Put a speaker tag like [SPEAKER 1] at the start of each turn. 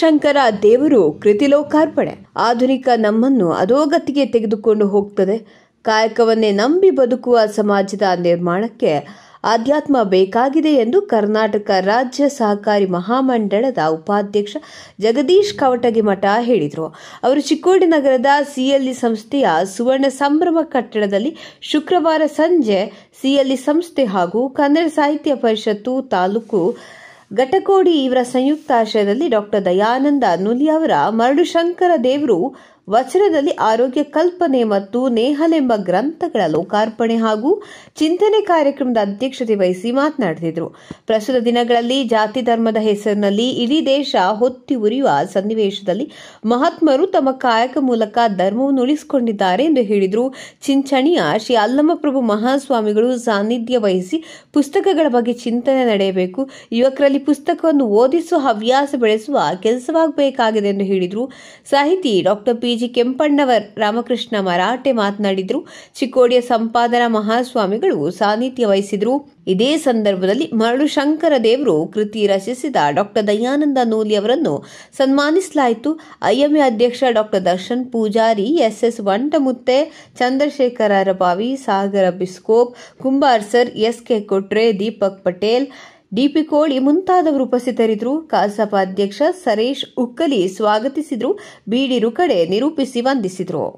[SPEAKER 1] ಶಂಕರ ದೇವರು ಕೃತಿಲೋಕಾರ್ಪಣೆ ಆಧುನಿಕ ನಮ್ಮನ್ನು ಅಧೋಗತಿಗೆ ತೆಗೆದುಕೊಂಡು ಹೋಗ್ತದೆ ಕಾಯಕವನ್ನೇ ನಂಬಿ ಬದುಕುವ ಸಮಾಜದ ನಿರ್ಮಾಣಕ್ಕೆ ಆಧ್ಯಾತ್ಮ ಬೇಕಾಗಿದೆ ಎಂದು ಕರ್ನಾಟಕ ರಾಜ್ಯ ಸಹಕಾರಿ ಮಹಾಮಂಡಳದ ಉಪಾಧ್ಯಕ್ಷ ಜಗದೀಶ್ ಕವಟಗಿಮಠ ಹೇಳಿದರು ಅವರು ಚಿಕ್ಕೋಡಿ ನಗರದ ಸಿಎಲ್ಇ ಸಂಸ್ಥೆಯ ಸುವರ್ಣ ಸಂಭ್ರಮ ಕಟ್ಟಡದಲ್ಲಿ ಶುಕ್ರವಾರ ಸಂಜೆ ಸಿಎಲ್ಇ ಸಂಸ್ಥೆ ಹಾಗೂ ಕನ್ನಡ ಸಾಹಿತ್ಯ ಪರಿಷತ್ತು ತಾಲೂಕು ಘಟಕೋಡಿ ಇವರ ಸಂಯುಕ್ತಾಶ್ರಯದಲ್ಲಿ ಡಾಕ್ಟರ್ ದಯಾನಂದ ಅವರ ಮರಳು ಶಂಕರ ದೇವರು ವಚನದಲ್ಲಿ ಆರೋಗ್ಯ ಕಲ್ಪನೆ ಮತ್ತು ನೇಹಲೆಂಬ ಗ್ರಂಥಗಳ ಲೋಕಾರ್ಪಣೆ ಹಾಗೂ ಚಿಂತನೆ ಕಾರ್ಯಕ್ರಮದ ಅಧ್ಯಕ್ಷತೆ ವಹಿಸಿ ಮಾತನಾಡುತ್ತಿದ್ದರು ಪ್ರಸ್ತುತ ದಿನಗಳಲ್ಲಿ ಜಾತಿ ಧರ್ಮದ ಹೆಸರಿನಲ್ಲಿ ಇಡೀ ದೇಶ ಹೊತ್ತಿ ಉರಿಯುವ ಸನ್ನಿವೇಶದಲ್ಲಿ ಮಹಾತ್ಮರು ತಮ್ಮ ಕಾಯಕ ಮೂಲಕ ಧರ್ಮವನ್ನು ಉಳಿಸಿಕೊಂಡಿದ್ದಾರೆ ಎಂದು ಹೇಳಿದರು ಚಿಂಚಣಿಯ ಶ್ರೀ ಅಲ್ಲಮಪ್ರಭು ಮಹಾಸ್ವಾಮಿಗಳು ಸಾನ್ನಿಧ್ಯ ವಹಿಸಿ ಪುಸ್ತಕಗಳ ಬಗ್ಗೆ ಚಿಂತನೆ ನಡೆಯಬೇಕು ಯುವಕರಲ್ಲಿ ಪುಸ್ತಕವನ್ನು ಓದಿಸುವ ಹವ್ಯಾಸ ಬೆಳೆಸುವ ಕೆಲಸವಾಗಬೇಕಾಗಿದೆ ಎಂದು ಹೇಳಿದರು ಸಾಹಿತಿ doctor P G Kempannavar Ramakrishna Marathe ಮಾತನಾಡಿದರು ಚಿಕ್ಕೋಡಿಯ ಸಂಪಾದನಾ ಮಹಾಸ್ವಾಮಿಗಳು ಸಾನ್ನಿಧ್ಯ ವಹಿಸಿದರು ಇದೇ ಸಂದರ್ಭದಲ್ಲಿ ಮರಳು ಶಂಕರ ದೇವರು ಕೃತಿ ರಚಿಸಿದ ಡಾಕ್ಟರ್ ದಯಾನಂದ ನೂಲಿ ಅವರನ್ನು ಸನ್ಮಾನಿಸಲಾಯಿತು ಐಎಂಎ ಅಧ್ಯಕ್ಷ doctor Darshan Pujari S S Vantamutte Chandrashekhar Arabavi Sagar ಬಿಸ್ಕೋಪ್ Kumbar sir S K Kotre Deepak Patel DP ಕೋಳಿ ಮುಂತಾದವರು ಉಪಸ್ಥಿತರಿದ್ದರು ಕಸಾಪ ಅಧ್ಯಕ್ಷ ಸರೇಶ್ ಉಕ್ಕಲಿ ಸ್ವಾಗತಿಸಿದ್ರು ಬೀಡಿರು ಕಡೆ ನಿರೂಪಿಸಿ ವಂದಿಸಿದ್ರು